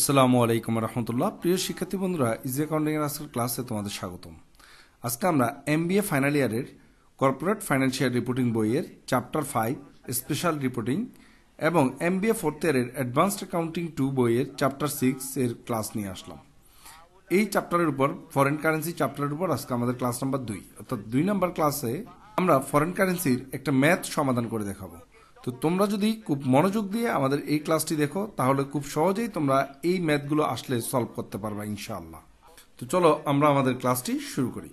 আসসালামু আলাইকুম রহমতুল্লাহ প্রিয় শিক্ষার্থী বন্ধুরা ইজি অ্যাকাউন্টিংয়ের আজকের ক্লাসে তোমাদের স্বাগতম আজকে আমরা এম বি এ ফাইনাল ইয়ারের কর্পোরেট ফাইন্যান্সিয়াল রিপোর্টিং বইয়ের চ্যাপ্টার ফাইভ স্পেশাল রিপোর্টিং এবং এম বি এ ফোর্থ ইয়ারের অ্যাডভান্সড অ্যাকাউন্টিং টু বইয়ের চ্যাপ্টার সিক্স এর ক্লাস নিয়ে আসলাম এই চ্যাপ্টারের উপর ফরেন কারেন্সি চ্যাপ্টারের উপর আজকে আমাদের ক্লাস নাম্বার দুই অর্থাৎ দুই নাম্বার ক্লাসে আমরা ফরেন কারেন্সির একটা ম্যাথ সমাধান করে দেখাবো তো তোমরা যদি খুব মনোযোগ দিয়ে আমাদের এই ক্লাসটি দেখো তাহলে খুব সহজেই তোমরা এই ম্যাথগুলো আসলে সলভ করতে পারবা ইনশাআল্লাহ তো চলো আমরা আমাদের ক্লাসটি শুরু করি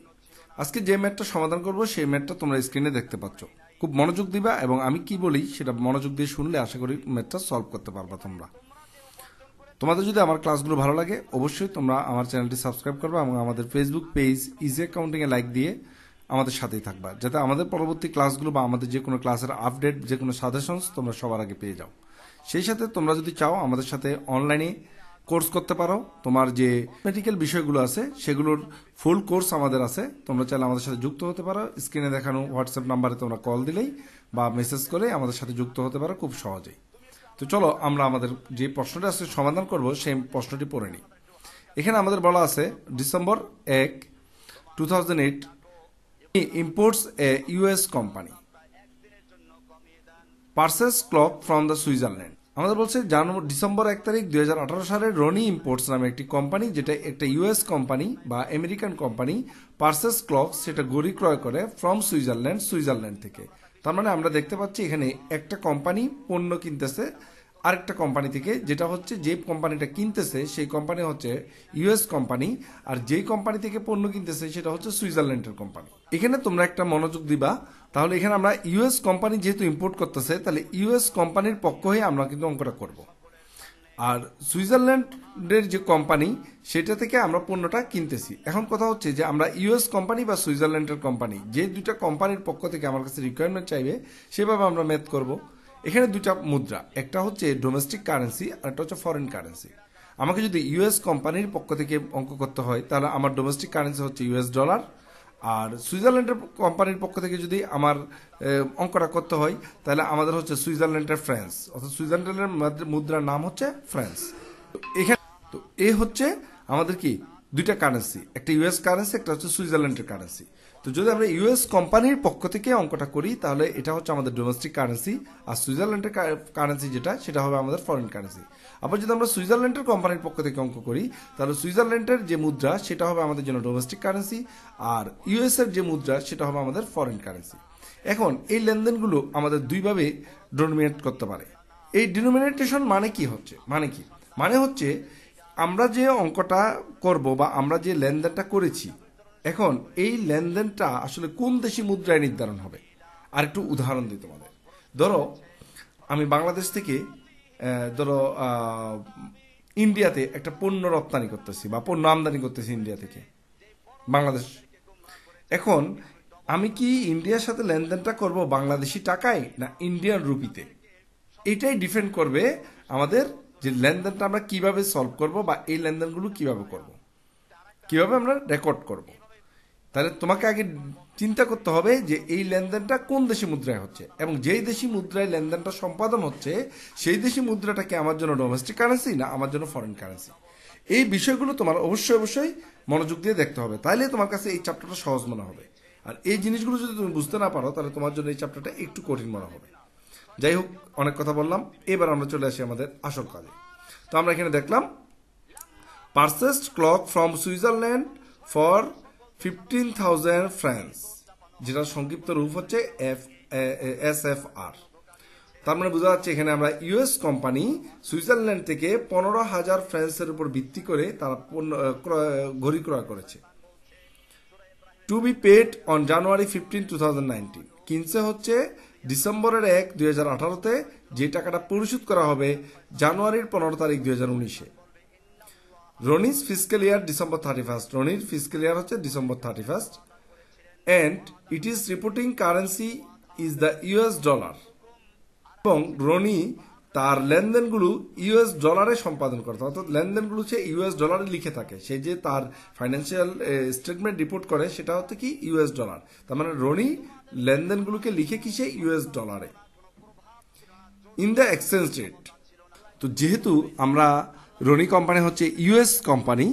আজকে যে ম্যাথটা সমাধান করব সেই ম্যাথটা তোমরা স্ক্রিনে দেখতে পাচ্ছ খুব মনোযোগ দিবা এবং আমি কি বলি সেটা মনোযোগ দিয়ে শুনলে আশা করি ম্যাথটা সলভ করতে পারবা তোমরা তোমাদের যদি আমার ক্লাসগুলো ভালো লাগে অবশ্যই তোমরা আমার চ্যানেলটি সাবস্ক্রাইব করবে এবং আমাদের ফেসবুক পেজ ইজি অ্যাকাউন্টিংয়ে লাইক দিয়ে আমাদের সাথেই থাকবা যাতে আমাদের পরবর্তী ক্লাসগুলো বা আমাদের যে কোনো ক্লাসের আপডেট যে কোনো সাজেশনস তোমরা সবার আগে পেয়ে যাও সেই সাথে তোমরা যদি চাও আমাদের সাথে অনলাইনে কোর্স করতে পারো তোমার যে মেডিকেল বিষয়গুলো আছে সেগুলোর ফুল কোর্স আমাদের আছে তোমরা চাইলে আমাদের সাথে যুক্ত হতে পারো স্ক্রিনে দেখানো হোয়াটসঅ্যাপ নাম্বারে তোমরা কল দিলেই বা মেসেজ করে আমাদের সাথে যুক্ত হতে পারো খুব সহজেই তো চলো আমরা আমাদের যে প্রশ্নটা আছে সমাধান করব সেই প্রশ্নটি পড়ে নিই এখানে আমাদের বলা আছে ডিসেম্বর এক two thousand eight imports a US company. Purchases clock from the Switzerland. আমাদের বলছে ডিসেম্বর এক তারিখ দুই সালে রনি ইম্পোর্টস নামে একটি কোম্পানি যেটা একটা ইউএস কোম্পানি বা আমেরিকান কোম্পানি পার্সেস ক্লক সেটা গড়ি ক্রয় করে ফ্রম সুইজারল্যান্ড সুইজারল্যান্ড থেকে তার মানে আমরা দেখতে পাচ্ছি এখানে একটা কোম্পানি পণ্য কিনতেছে আরেকটা কোম্পানি থেকে যেটা হচ্ছে যে কোম্পানিটা কিনতেছে সেই কোম্পানি হচ্ছে ইউএস কোম্পানি আর যেই কোম্পানি থেকে পণ্য কিনতেছে সেটা হচ্ছে সুইজারল্যান্ডের কোম্পানি এখানে তোমরা একটা মনোযোগ দিবা তাহলে এখানে আমরা ইউএস কোম্পানি যেহেতু ইম্পোর্ট করতেছে তাহলে ইউএস কোম্পানির পক্ষ হয়ে আমরা কিন্তু অঙ্কটা করব আর সুইজারল্যান্ডের যে কোম্পানি সেটা থেকে আমরা পণ্যটা কিনতেছি এখন কথা হচ্ছে যে আমরা ইউএস কোম্পানি বা সুইজারল্যান্ডের কোম্পানি যে দুটা কোম্পানির পক্ষ থেকে আমার কাছে রিকোয়ারমেন্ট চাইবে সেভাবে আমরা ম্যাথ করবো এখানে দুটা মুদ্রা একটা হচ্ছে ডোমেস্টিক কারেন্সি আর একটা হচ্ছে ফরেন কারেন্সি আমাকে যদি ইউএস কোম্পানির পক্ষ থেকে অঙ্ক করতে হয় তাহলে আমার ডোমেস্টিক কারেন্সি হচ্ছে ইউএস ডলার আর সুইজারল্যান্ডের কোম্পানির পক্ষ থেকে যদি আমার অঙ্কটা করতে হয় তাহলে আমাদের হচ্ছে সুইজারল্যান্ডের ফ্রান্স অর্থাৎ সুইজারল্যান্ডের মুদ্রার নাম হচ্ছে ফ্রান্স তো এখানে তো এ হচ্ছে আমাদের কি দুইটা কারেন্সি একটা ইউএস কারেন্সি একটা হচ্ছে সুইজারল্যান্ডের কারেন্সি তো যদি আমরা ইউএস কোম্পানির পক্ষ থেকে অঙ্কটা করি তাহলে এটা হচ্ছে আমাদের ডোমেস্টিক কারেন্সি আর সুইজারল্যান্ডের কারেন্সি যেটা সেটা হবে আমাদের ফরেন কারেন্সি আবার যদি আমরা সুইজারল্যান্ডের কোম্পানির পক্ষ থেকে অঙ্ক করি তাহলে সুইজারল্যান্ডের যে মুদ্রা সেটা হবে আমাদের জন্য ডোমেস্টিক কারেন্সি আর ইউএস এর যে মুদ্রা সেটা হবে আমাদের ফরেন কারেন্সি এখন এই লেনদেনগুলো আমাদের দুইভাবে ডোমিনেট করতে পারে এই ডিনোমিনেটেশন মানে কি হচ্ছে মানে কি মানে হচ্ছে আমরা যে অঙ্কটা করব বা আমরা যে লেনদেনটা করেছি এখন এই লেনদেনটা আসলে কোন দেশি মুদ্রায় নির্ধারণ হবে আর একটু উদাহরণ দিই তোমাদের ধরো আমি বাংলাদেশ থেকে ধরো ইন্ডিয়াতে একটা পণ্য রপ্তানি করতেছি বা পণ্য আমদানি করতেছি ইন্ডিয়া থেকে বাংলাদেশ এখন আমি কি ইন্ডিয়ার সাথে লেনদেনটা করব বাংলাদেশি টাকায় না ইন্ডিয়ান রুপিতে এটাই ডিফেন্ড করবে আমাদের যে লেনদেনটা আমরা কিভাবে সলভ করব বা এই লেনদেনগুলো কিভাবে করব কিভাবে আমরা রেকর্ড করবো তাহলে তোমাকে আগে চিন্তা করতে হবে যে এই লেনদেনটা কোন দেশি মুদ্রায় হচ্ছে এবং যেই দেশি মুদ্রায় লেনদেনটা সম্পাদন হচ্ছে সেই দেশি মুদ্রাটা কি আমার জন্য ডোমেস্টিক কারেন্সি না আমার জন্য ফরেন কারেন্সি এই বিষয়গুলো তোমার অবশ্যই অবশ্যই মনোযোগ দিয়ে দেখতে হবে তাহলে তোমার কাছে এই চ্যাপ্টারটা সহজ মনে হবে আর এই জিনিসগুলো যদি তুমি বুঝতে না পারো তাহলে তোমার জন্য এই চ্যাপ্টারটা একটু কঠিন মনে হবে যাই হোক অনেক কথা বললাম এবার আমরা চলে আসি আমাদের আসল কাজে তো আমরা এখানে দেখলাম purchased clock from Switzerland for fifteen thousand francs যেটার সংক্ষিপ্ত রূপ হচ্ছে এফ এস এফ আর তার মানে বোঝা যাচ্ছে এখানে আমরা ইউএস কোম্পানি সুইজারল্যান্ড থেকে পনেরো হাজার ফ্রান্সের উপর ভিত্তি করে তারা ঘড়ি ক্রয় করেছে to be paid on January fifteen two thousand কিনছে হচ্ছে ডিসেম্বরের এক দুই হাজার আঠারোতে যে টাকাটা পরিশোধ করা হবে জানুয়ারির পনেরো তারিখ দুই হাজার উনিশে Rony's physical year December thirty first রনির ফিজিক্যাল ইয়ার হচ্ছে December thirty first and it is reporting currency is the US dollar এবং রনি তার লেনদেনগুলো ইউএস ডলারে সম্পাদন করে অর্থাৎ লেনদেনগুলো সে ইউএস ডলারে লিখে থাকে সে যে তার ফাইন্যান্সিয়াল স্টেটমেন্ট রিপোর্ট করে সেটা হচ্ছে কি ইউএস ডলার তার মানে রনি লেনদেনগুলোকে লিখে কি সে ইউএস ডলারে ইন দ্য এক্সচেঞ্জ রেট তো যেহেতু আমরা রনি কোম্পানি হচ্ছে ইউএস কোম্পানি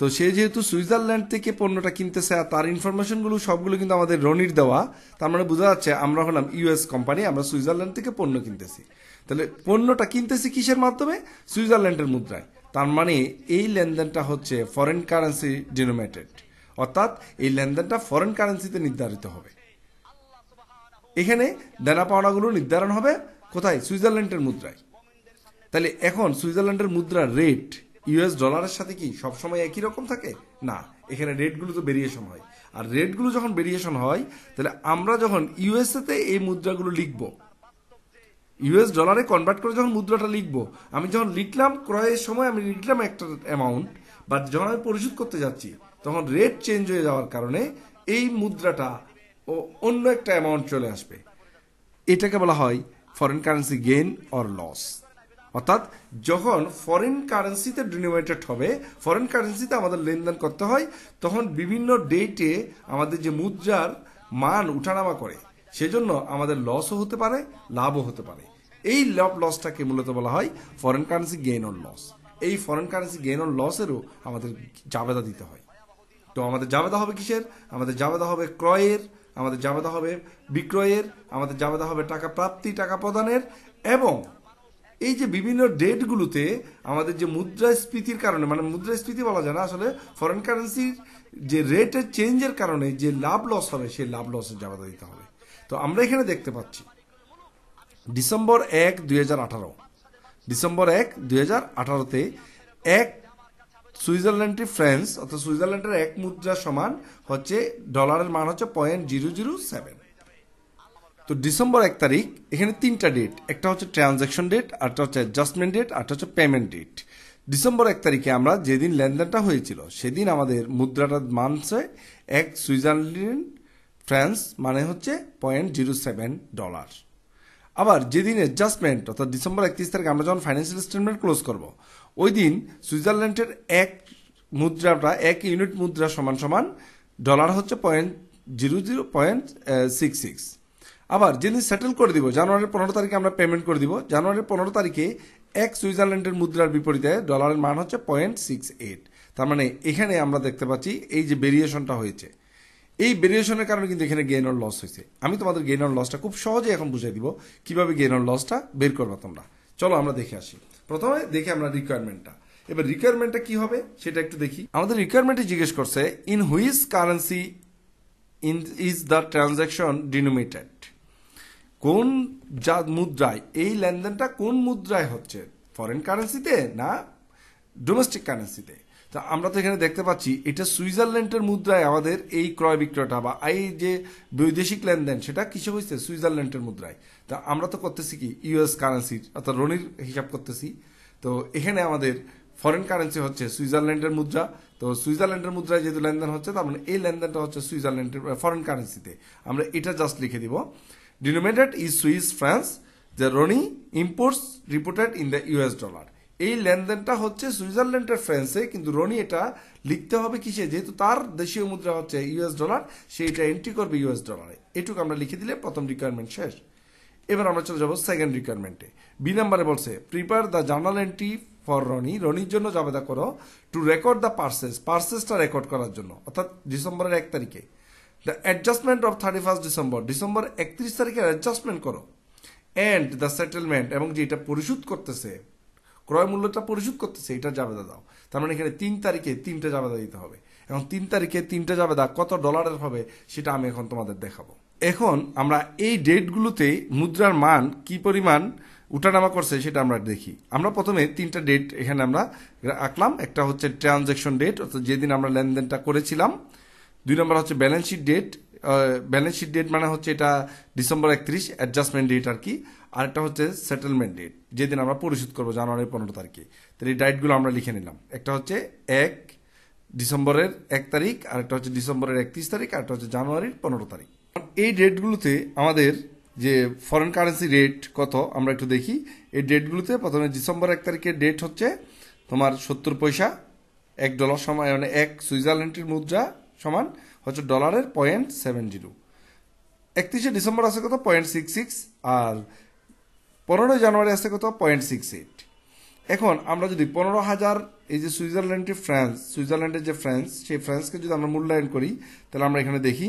তো সে যেহেতু সুইজারল্যান্ড থেকে পণ্যটা কিনতেছে আর তার ইনফরমেশনগুলো সবগুলো কিন্তু আমাদের রনির দেওয়া তার মানে বোঝা যাচ্ছে আমরা হলাম ইউএস কোম্পানি আমরা সুইজারল্যান্ড থেকে পণ্য কিনতেছি তাহলে পণ্যটা কিনতেছি কিসের মাধ্যমে সুইজারল্যান্ডের মুদ্রায় তার মানে এই লেনদেনটা হচ্ছে ফরেন কারেন্সি ডিনোমেটেড অর্থাৎ এই লেনদেনটা ফরেন কারেন্সিতে নির্ধারিত হবে এখানে দেনা পাওনাগুলো নির্ধারণ হবে কোথায় সুইজারল্যান্ডের মুদ্রায় তাহলে এখন সুইজারল্যান্ডের মুদ্রার রেট ইউএস ডলারের সাথে কি সবসময় একই রকম থাকে না এখানে রেটগুলো তো ভেরিয়েশন হয় আর রেটগুলো যখন ভেরিয়েশন হয় তাহলে আমরা যখন ইউএসএতে এই মুদ্রাগুলো লিখব ইউএস ডলারে কনভার্ট করে যখন মুদ্রাটা লিখব আমি যখন লিখলাম ক্রয়ের সময় আমি লিখলাম একটা অ্যামাউন্ট বা যখন আমি পরিশোধ করতে যাচ্ছি তখন রেট চেঞ্জ হয়ে যাওয়ার কারণে এই মুদ্রাটা ও অন্য একটা অ্যামাউন্ট চলে আসবে এটাকে বলা হয় foreign currency gain or loss অর্থাৎ যখন ফরেন কারেন্সিতে ডিনোমিনেটেড হবে ফরেন কারেন্সিতে আমাদের লেনদেন করতে হয় তখন বিভিন্ন ডেটে আমাদের যে মুদ্রার মান উঠানামা করে সেজন্য আমাদের লসও হতে পারে লাভও হতে পারে এই লাভ লসটাকে মূলত বলা হয় foreign currency gain on loss এই ফরেন কারেন্সি গেইন অন লসেরও আমাদের জাবেদা দিতে হয় তো আমাদের জাবেদা হবে কিসের আমাদের জাবেদা হবে ক্রয়ের আমাদের জাবেদা হবে বিক্রয়ের আমাদের জাবেদা হবে টাকা প্রাপ্তি টাকা প্রদানের এবং এই যে বিভিন্ন ডেটগুলোতে আমাদের যে মুদ্রাস্ফীতির কারণে মানে মুদ্রাস্ফীতি বলা যায় না আসলে ফরেন কারেন্সির যে রেটের চেঞ্জের কারণে যে লাভ লস হবে সেই লাভ লসের জায়গাটা দিতে হবে তো আমরা এখানে দেখতে পাচ্ছি ডিসেম্বর এক দুই ডিসেম্বর এক দুই হাজার আঠারোতে এক সুইজারল্যান্ডটি ফ্রান্স অর্থাৎ সুইজারল্যান্ডের এক মুদ্রা সমান হচ্ছে ডলারের মান হচ্ছে পয়েন্ট জিরো জিরো সেভেন তো ডিসেম্বর এক তারিখ এখানে তিনটা ডেট একটা হচ্ছে ট্রানজ্যাকশন ডেট আরটা হচ্ছে অ্যাডজাস্টমেন্ট ডেট আরটা হচ্ছে পেমেন্ট ডেট ডিসেম্বর এক তারিখে আমরা যেদিন লেনদেনটা হয়েছিল সেদিন আমাদের মুদ্রাটা মানছে এক সুইজারল্যান্ড ফ্রান্স মানে হচ্ছে পয়েন্ট জিরো সেভেন ডলার আবার যেদিন অ্যাডজাস্টমেন্ট অর্থাৎ ডিসেম্বর একত্রিশ তারিখে আমরা যখন ফাইন্যান্সিয়াল স্টেটমেন্ট ক্লোজ করব ওই দিন সুইজারল্যান্ডের এক মুদ্রাটা এক ইউনিট মুদ্রা সমান সমান ডলার হচ্ছে point zero zero point six six আবার যেদিন সেটেল করে দিব জানুয়ারির পনেরো তারিখে আমরা পেমেন্ট করে দিব জানুয়ারির পনেরো তারিখে এক সুইজারল্যান্ডের মুদ্রার বিপরীতে ডলারের মান হচ্ছে পয়েন্ট সিক্স এইট তার মানে এখানে আমরা দেখতে পাচ্ছি এই যে ভেরিয়েশনটা হয়েছে এই ভেরিয়েশনের কারণে কিন্তু এখানে গেইন অর লস হয়েছে আমি তোমাদের গেইন অর লসটা খুব সহজে এখন বুঝাই দিব কিভাবে গেইন অর লসটা বের করবা তোমরা চলো আমরা দেখে আসি প্রথমে দেখি আমরা রিকোয়ারমেন্টটা এবার রিকোয়ারমেন্টটা কি হবে সেটা একটু দেখি আমাদের রিকোয়ারমেন্টে জিজ্ঞেস করছে in which currency in is the transaction denominated কোন যা মুদ্রায় এই লেনদেনটা কোন মুদ্রায় হচ্ছে ফরেন কারেন্সিতে না ডোমেস্টিক কারেন্সিতে তা আমরা তো এখানে দেখতে পাচ্ছি এটা সুইজারল্যান্ডের মুদ্রায় আমাদের এই ক্রয় বিক্রয়টা বা এই যে বৈদেশিক লেনদেন সেটা কিসে হয়েছে সুইজারল্যান্ডের মুদ্রায় তা আমরা তো করতেছি কি ইউএস কারেন্সির অর্থাৎ রনির হিসাব করতেছি তো এখানে আমাদের ফরেন কারেন্সি হচ্ছে সুইজারল্যান্ডের মুদ্রা তো সুইজারল্যান্ডের মুদ্রায় যেহেতু লেনদেন হচ্ছে তার মানে এই লেনদেনটা হচ্ছে সুইজারল্যান্ডের ফরেন কারেন্সিতে আমরা এটা জাস্ট লিখে দিব denominated is Swiss francs the Rony imports reported in the US dollar এই লেনদেনটা হচ্ছে সুইজারল্যান্ডের ফ্রান্সে কিন্তু রনি এটা লিখতে হবে কিসে যেহেতু তার দেশীয় মুদ্রা হচ্ছে ইউএস ডলার সে এটা এন্ট্রি করবে ইউএস ডলারে এটুকু আমরা লিখে দিলে প্রথম রিকোয়ারমেন্ট শেষ এবার আমরা চলে যাবো সেকেন্ড রিকোয়ারমেন্টে বি নাম্বারে বলছে prepare the journal entry for Rony রনির জন্য জাবেদা করো টু রেকর্ড দ্য পার্সেস পার্সেসটা রেকর্ড করার জন্য অর্থাৎ ডিসেম্বরের এক তারিখে the adjustment of thirty first December ডিসেম্বর একত্রিশ তারিখে অ্যাডজাস্টমেন্ট করো অ্যান্ড দ্য সেটেলমেন্ট এবং যে এটা পরিশোধ করতেছে ক্রয় মূল্যটা পরিশোধ করতেছে এটা জাবেদা দাও তার মানে এখানে তিন তারিখে তিনটা জাবেদা দিতে হবে এবং তিন তারিখে তিনটা জাবেদা কত ডলারের হবে সেটা আমি এখন তোমাদের দেখাবো এখন আমরা এই ডেটগুলোতে মুদ্রার মান কি পরিমাণ উঠানামা করছে সেটা আমরা দেখি আমরা প্রথমে তিনটা ডেট এখানে আমরা আঁকলাম একটা হচ্ছে ট্রানজ্যাকশন ডেট অর্থাৎ যেদিন আমরা লেনদেনটা করেছিলাম দুই নম্বর হচ্ছে balance sheet date balance sheet date মানে হচ্ছে এটা ডিসেম্বর একত্রিশ অ্যাডজাস্টমেন্ট ডেট আর কি আরেকটা হচ্ছে সেটেলমেন্ট ডেট যেদিন আমরা পরিশোধ করবো জানুয়ারি পনেরো তারিখে তাহলে এই ডায়েটগুলো আমরা লিখে নিলাম একটা হচ্ছে এক ডিসেম্বরের এক তারিখ আর একটা হচ্ছে ডিসেম্বরের একত্রিশ তারিখ আর একটা হচ্ছে জানুয়ারির পনেরো তারিখ এই ডেটগুলোতে আমাদের যে ফরেন কারেন্সি রেট কত আমরা একটু দেখি এই ডেটগুলোতে প্রথমে ডিসেম্বর এক তারিখের ডেট হচ্ছে তোমার সত্তর পয়সা এক ডলার সময় মানে এক সুইজারল্যান্ডের মুদ্রা সমান হচ্ছে ডলারের পয়েন্ট সেভেন জিরো একত্রিশে ডিসেম্বর আছে কত পয়েন্ট সিক্স সিক্স আর পনেরোই জানুয়ারি আছে কত পয়েন্ট সিক্স এইট এখন আমরা যদি পনেরো হাজার এই যে সুইজারল্যান্ডটি ফ্রান্স সুইজারল্যান্ডের যে ফ্রান্স সেই ফ্রান্সকে যদি আমরা মূল্যায়ন করি তাহলে আমরা এখানে দেখি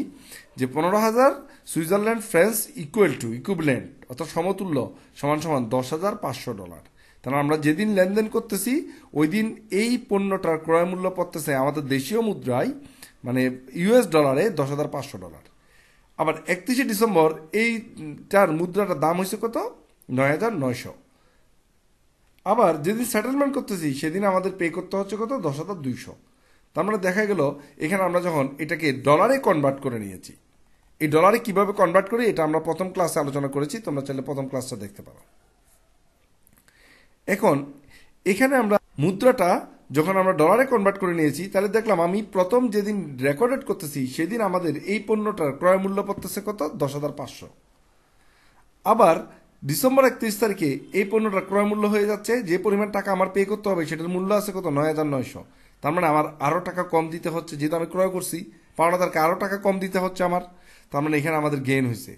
যে পনেরো হাজার সুইজারল্যান্ড ফ্রান্স ইকুয়াল টু ইকুবল্যান্ড অর্থাৎ সমতুল্য সমান সমান দশ হাজার পাঁচশো ডলার তাহলে আমরা যেদিন লেনদেন করতেছি ওই দিন এই পণ্যটার ক্রয় মূল্য পড়তেছে আমাদের দেশীয় মুদ্রায় মানে ইউএস ডলারে দশ হাজার পাঁচশো ডলার আবার একত্রিশে ডিসেম্বর এইটার মুদ্রাটার দাম হয়েছে কত নয় হাজার নয়শো আবার যেদিন সেটেলমেন্ট করতেছি সেদিন আমাদের পে করতে হচ্ছে কত দশ হাজার দুইশো তার মানে দেখা গেল এখানে আমরা যখন এটাকে ডলারে কনভার্ট করে নিয়েছি এই ডলারে কিভাবে কনভার্ট করি এটা আমরা প্রথম ক্লাসে আলোচনা করেছি তোমরা চাইলে প্রথম ক্লাসটা দেখতে পারো এখন এখানে আমরা মুদ্রাটা যখন আমরা ডলারে কনভার্ট করে নিয়েছি তাহলে দেখলাম আমি প্রথম যেদিন রেকর্ডেড করতেছি সেদিন আমাদের এই পণ্যটার ক্রয় মূল্য পড়তেছে কত দশ হাজার পাঁচশো আবার ডিসেম্বর একত্রিশ তারিখে এই পণ্যটার ক্রয় মূল্য হয়ে যাচ্ছে যে পরিমাণ টাকা আমার পে করতে হবে সেটার মূল্য আছে কত নয় হাজার নয়শো তার মানে আমার আরও টাকা কম দিতে হচ্ছে যেহেতু আমি ক্রয় করছি পাওনাদারকে আরও টাকা কম দিতে হচ্ছে আমার তার মানে এখানে আমাদের গেন হয়েছে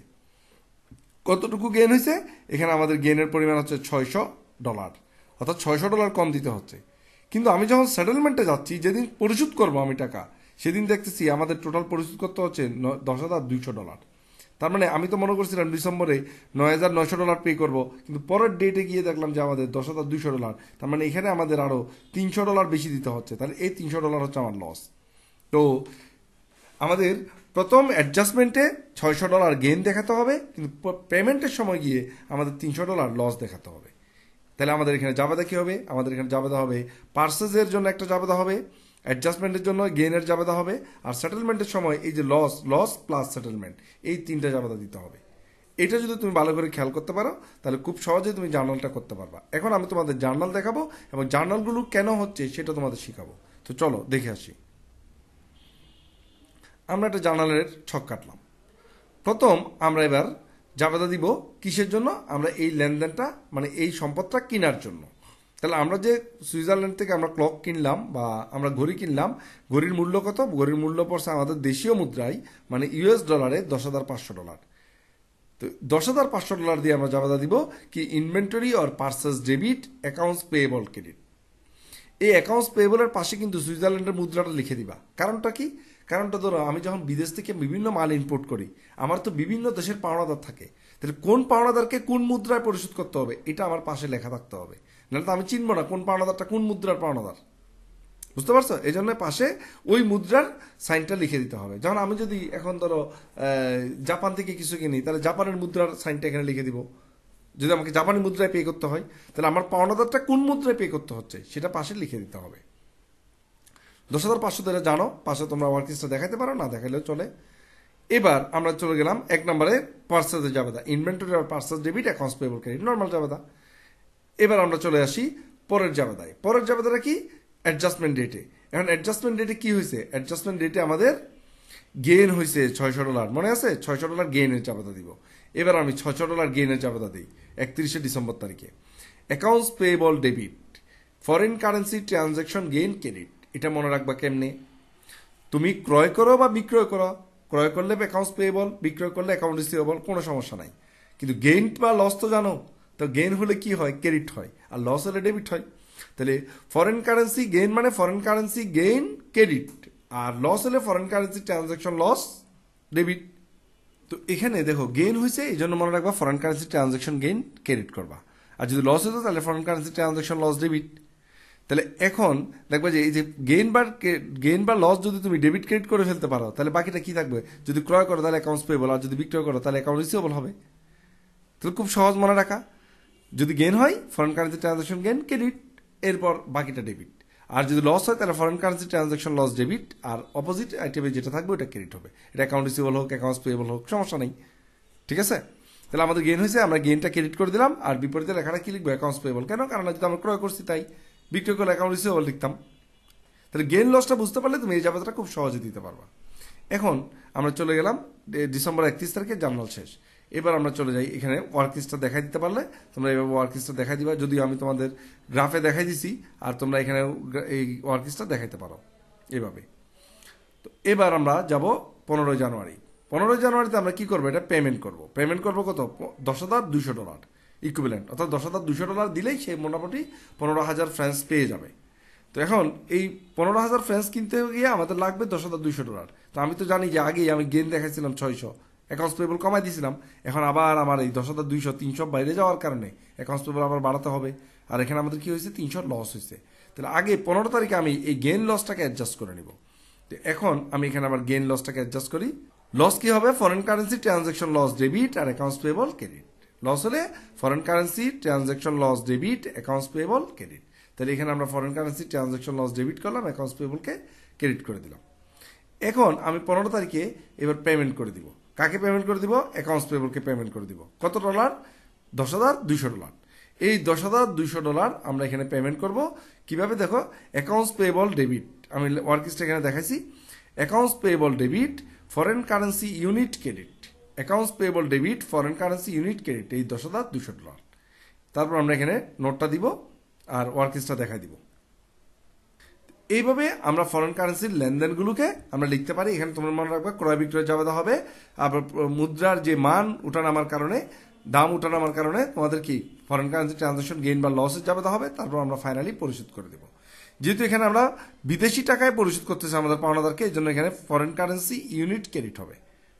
কতটুকু গেন হয়েছে এখানে আমাদের গেনের পরিমাণ হচ্ছে ছয়শো ডলার অর্থাৎ ছয়শো ডলার কম দিতে হচ্ছে কিন্তু আমি যখন সেটেলমেন্টে যাচ্ছি যেদিন পরিশোধ করবো আমি টাকা সেদিন দেখতেছি আমাদের টোটাল পরিশোধ করতে হচ্ছে দশ হাজার দুইশো ডলার তার মানে আমি তো মনে করছিলাম ডিসেম্বরে নয় হাজার নয়শো ডলার পে করবো কিন্তু পরের ডেটে গিয়ে দেখলাম যে আমাদের দশ হাজার দুইশো ডলার তার মানে এখানে আমাদের আরও তিনশো ডলার বেশি দিতে হচ্ছে তাহলে এই তিনশো ডলার হচ্ছে আমার লস তো আমাদের প্রথম অ্যাডজাস্টমেন্টে ছয়শো ডলার গেন দেখাতে হবে কিন্তু পেমেন্টের সময় গিয়ে আমাদের তিনশো ডলার লস দেখাতে হবে তাহলে আমাদের এখানে জাবাদা কী হবে আমাদের এখানে জাবাদা হবে পার্সেসের জন্য একটা জাবাদা হবে অ্যাডজাস্টমেন্টের জন্য গেইনের জাবাদা হবে আর সেটেলমেন্টের সময় এই যে লস লস প্লাস সেটেলমেন্ট এই তিনটা জাবাদা দিতে হবে এটা যদি তুমি ভালো করে খেয়াল করতে পারো তাহলে খুব সহজে তুমি জার্নালটা করতে পারবা এখন আমি তোমাদের জার্নাল দেখাবো এবং জার্নালগুলো কেন হচ্ছে সেটা তোমাদের শেখাবো তো চলো দেখে আসি আমরা একটা জার্নালের ছক কাটলাম প্রথম আমরা এবার জাবাদা দিব কিসের জন্য আমরা এই লেনদেনটা মানে এই সম্পদটা কেনার জন্য তাহলে আমরা যে সুইজারল্যান্ড থেকে আমরা ক্লক কিনলাম বা আমরা ঘড়ি কিনলাম ঘড়ির মূল্য কত ঘড়ির মূল্য পড়ছে আমাদের দেশীয় মুদ্রায় মানে ইউএস ডলারে দশ হাজার পাঁচশো ডলার তো দশ হাজার পাঁচশো ডলার দিয়ে আমরা জাবাদা দিব কি inventory or purchases debit accounts payable credit এই অ্যাকাউন্টস পেয়েবলের পাশে কিন্তু সুইজারল্যান্ডের মুদ্রাটা লিখে দিবা কারণটা কি কারণটা ধরো আমি যখন বিদেশ থেকে বিভিন্ন মাল ইম্পোর্ট করি আমার তো বিভিন্ন দেশের পাওনাদার থাকে তাহলে কোন পাওনাদারকে কোন মুদ্রায় পরিশোধ করতে হবে এটা আমার পাশে লেখা থাকতে হবে নাহলে তো আমি চিনবো না কোন পাওনাদারটা কোন মুদ্রার পাওনাদার বুঝতে পারছো এই জন্য পাশে ওই মুদ্রার সাইনটা লিখে দিতে হবে যখন আমি যদি এখন ধরো জাপান থেকে কিছু কিনি তাহলে জাপানের মুদ্রার সাইনটা এখানে লিখে দিব যদি আমাকে জাপানি মুদ্রায় পে করতে হয় তাহলে আমার পাওনাদারটা কোন মুদ্রায় পে করতে হচ্ছে সেটা পাশে লিখে দিতে হবে দশ হাজার পাঁচশো তাহলে জানো পাশে তোমরা ওয়ার্কিংসটা দেখাতে পারো না দেখালেও চলে এবার আমরা চলে গেলাম এক নম্বরে পার্সেসের জাবেদা ইনভেন্টরি আর purchases debit accounts payable credit normal জাবেদা এবার আমরা চলে আসি পরের জাবেদায় পরের জাবেদাটা কি অ্যাডজাস্টমেন্ট ডেটে এখন অ্যাডজাস্টমেন্ট ডেটে কি হয়েছে অ্যাডজাস্টমেন্ট ডেটে আমাদের গেইন হয়েছে ছয়শো ডলার মনে আছে ছয়শো ডলার গেইনের জাবেদা দিব এবার আমি ছয়শো ডলার গেইনের জাবেদা দিই একত্রিশে ডিসেম্বর তারিখে accounts payable debit foreign currency transaction gain credit এটা মনে রাখবা কেমনে তুমি ক্রয় করো বা বিক্রয় করো ক্রয় করলে অ্যাকাউন্টস পেয়েবল বিক্রয় করলে অ্যাকাউন্ট রিসিভেবল কোনো সমস্যা নাই কিন্তু গেইন বা লস তো জানো তো গেইন হলে কি হয় ক্রেডিট হয় আর লস হলে ডেবিট হয় তাহলে ফরেন কারেন্সি গেইন মানে ফরেন কারেন্সি গেইন ক্রেডিট আর লস হলে foreign currency transaction loss debit তো এখানে দেখো গেইন হয়েছে এই জন্য মনে রাখবা foreign currency transaction gain credit করবা আর যদি লস হতো তাহলে foreign currency transaction loss debit তাহলে এখন দেখবে যে এই যে গেইন বা গেইন বা লস যদি তুমি ডেবিট ক্রেডিট করে ফেলতে পারো তাহলে বাকিটা কি থাকবে যদি ক্রয় করো তাহলে অ্যাকাউন্টস পেয়েবল আর যদি বিক্রয় করো তাহলে অ্যাকাউন্ট রিসিভেবল হবে তাহলে খুব সহজ মনে রাখা যদি গেন হয় foreign currency transaction gain credit এরপর বাকিটা ডেবিট আর যদি লস হয় তাহলে foreign currency transaction loss debit আর অপোজিট আইটেমে যেটা থাকবে ওটা ক্রেডিট হবে এটা অ্যাকাউন্ট রিসিভেবল হোক অ্যাকাউন্টস পেয়েবল হোক সমস্যা নেই ঠিক আছে তাহলে আমাদের গেন হয়েছে আমরা গেনটা ক্রেডিট করে দিলাম আর বিপরীতে লেখাটা কি লিখবো অ্যাকাউন্টস পেয়েবল কেন কারণ যদি আমরা ক্রয় করছি তাই বিক্রয় করলে অ্যাকাউন্ট রিসিভেবল লিখতাম তাহলে গেন লসটা বুঝতে পারলে তুমি এই জায়গাটা খুব সহজে দিতে পারবা এখন আমরা চলে গেলাম ডিসেম্বর একত্রিশ তারিখে জার্নাল শেষ এবার আমরা চলে যাই এখানে ওয়ার্কিস্টটা দেখাই দিতে পারলে তোমরা এভাবে ওয়ার্কিস্টটা দেখাই দিবা যদিও আমি তোমাদের গ্রাফে দেখাই দিছি আর তোমরা এখানে এই ওয়ার্কিস্টটা দেখাইতে পারো এভাবে তো এবার আমরা যাব পনেরোই জানুয়ারি পনেরোই জানুয়ারিতে আমরা কি করবো এটা পেমেন্ট করব পেমেন্ট করবো কত দশ হাজার দুশো ডলার ইকুইভ্যালেন্ট অর্থাৎ দশ হাজার দুশো ডলার দিলেই সে মোটামুটি পনেরো হাজার ফ্রেন্স পেয়ে যাবে তো এখন এই পনেরো হাজার ফ্রেন্স কিনতে গিয়ে আমাদের লাগবে দশ হাজার দুশো ডলার তো আমি তো জানি যে আগেই আমি গেন দেখাইছিলাম ছয়শো অ্যাকাউন্টস পেবল কমাই দিয়েছিলাম এখন আবার আমার এই দশ হাজার দুইশো তিনশো বাইরে যাওয়ার কারণে অ্যাকাউন্টস পেবল আবার বাড়াতে হবে আর এখানে আমাদের কী হয়েছে তিনশো লস হয়েছে তাহলে আগে পনেরো তারিখে আমি এই গেন লসটাকে অ্যাডজাস্ট করে নিব তো এখন আমি এখানে আমার গেন লসটাকে অ্যাডজাস্ট করি লস কী হবে foreign currency transaction loss debit আর অ্যাকাউন্টস পেবল ক্রেডিট লস হলে foreign currency transaction loss debit accounts payable credit তাহলে এখানে আমরা foreign currency transaction loss debit করলাম অ্যাকাউন্টস পেয়েবলকে ক্রেডিট করে দিলাম এখন আমি পনেরো তারিখে এবার পেমেন্ট করে দিব কাকে পেমেন্ট করে দিব অ্যাকাউন্টস পেয়েবলকে পেমেন্ট করে দিব কত ডলার দশ হাজার দুইশো ডলার এই দশ হাজার দুইশো ডলার আমরা এখানে পেমেন্ট করব কিভাবে দেখো অ্যাকাউন্টস পেয়েবল ডেবিট আমি ওয়ার্কিস্ট এখানে দেখাইছি accounts payable debit foreign currency unit credit accounts payable debit foreign currency unit credit এই দশ হাজার দুশো ডলার তারপর আমরা এখানে নোটটা দিব আর ওয়ার্কিসটা দেখা দিব এইভাবে আমরা ফরেন কারেন্সির লেনদেনগুলোকে আমরা লিখতে পারি এখানে তোমরা মনে রাখবে ক্রয় বিক্রয় জবাদা হবে আবার মুদ্রার যে মান উঠানামার কারণে দাম উঠানামার কারণে তোমাদের কি ফরেন কারেন্সি ট্রানজাকশন গেইন বা লসের জবাদা হবে তারপর আমরা ফাইনালি পরিশোধ করে দেবো যেহেতু এখানে আমরা বিদেশি টাকায় পরিশোধ করতেছি আমাদের পাওনাদারকে এই জন্য এখানে ফরেন কারেন্সি ইউনিট ক্রেডিট হবে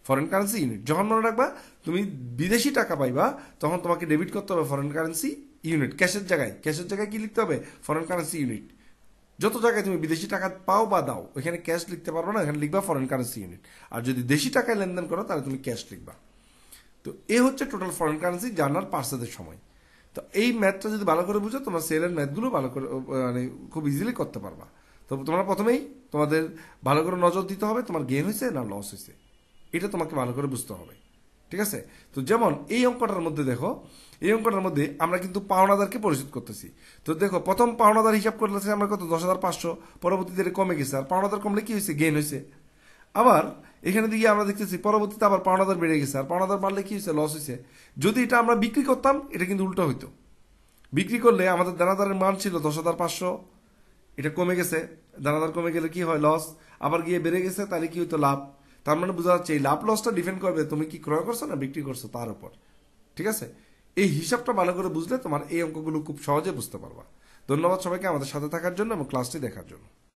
ফরেন কারেন্সি ইউনিট যখন মনে রাখবা তুমি বিদেশি টাকা পাইবা তখন তোমাকে ডেবিট করতে হবে ফরেন কারেন্সি ইউনিট ক্যাশের জায়গায় ক্যাশের জায়গায় কি লিখতে হবে ফরেন কারেন্সি ইউনিট যত জায়গায় তুমি বিদেশি টাকা পাও বা দাও ওইখানে ক্যাশ লিখতে পারবে না এখানে লিখবা ফরেন কারেন্সি ইউনিট আর যদি দেশি টাকায় লেনদেন করো তাহলে তুমি ক্যাশ লিখবা তো এ হচ্ছে টোটাল ফরেন কারেন্সি জানার পার্সেদের সময় তো এই ম্যাথটা যদি ভালো করে বুঝো তোমরা সেলের ম্যাথগুলো ভালো করে মানে খুব ইজিলি করতে পারবা তো তোমরা প্রথমেই তোমাদের ভালো করে নজর দিতে হবে তোমার গেন হয়েছে না লস হয়েছে এটা তোমাকে ভালো করে বুঝতে হবে ঠিক আছে তো যেমন এই অঙ্কটার মধ্যে দেখো এই অঙ্কটার মধ্যে আমরা কিন্তু পাওনাদারকে পরিশোধ করতেছি তো দেখো প্রথম পাওনাদার হিসাব করলে আমরা কত দশ হাজার পাঁচশো পরবর্তীতে কমে গেছে আর পাওনাদার কমলে কি হয়েছে গেন হয়েছে আবার এখানে দিকে আমরা দেখতেছি পরবর্তীতে আবার পাওনাদার বেড়ে গেছে আর পাওনাদার বাড়লে কি হয়েছে লস হয়েছে যদি এটা আমরা বিক্রি করতাম এটা কিন্তু উল্টো হইতো বিক্রি করলে আমাদের দানাদারের মান ছিল দশ হাজার পাঁচশো এটা কমে গেছে দানাদার কমে গেলে কি হয় লস আবার গিয়ে বেড়ে গেছে তাহলে কি হইতো লাভ তার মানে বোঝা যাচ্ছে এই লাভ লসটা ডিপেন্ড করবে তুমি কি ক্রয় করছো না বিক্রি করছো তার উপর ঠিক আছে এই হিসাবটা ভালো করে বুঝলে তোমার এই অঙ্কগুলো খুব সহজে বুঝতে পারবা ধন্যবাদ সবাইকে আমাদের সাথে থাকার জন্য এবং ক্লাসটি দেখার জন্য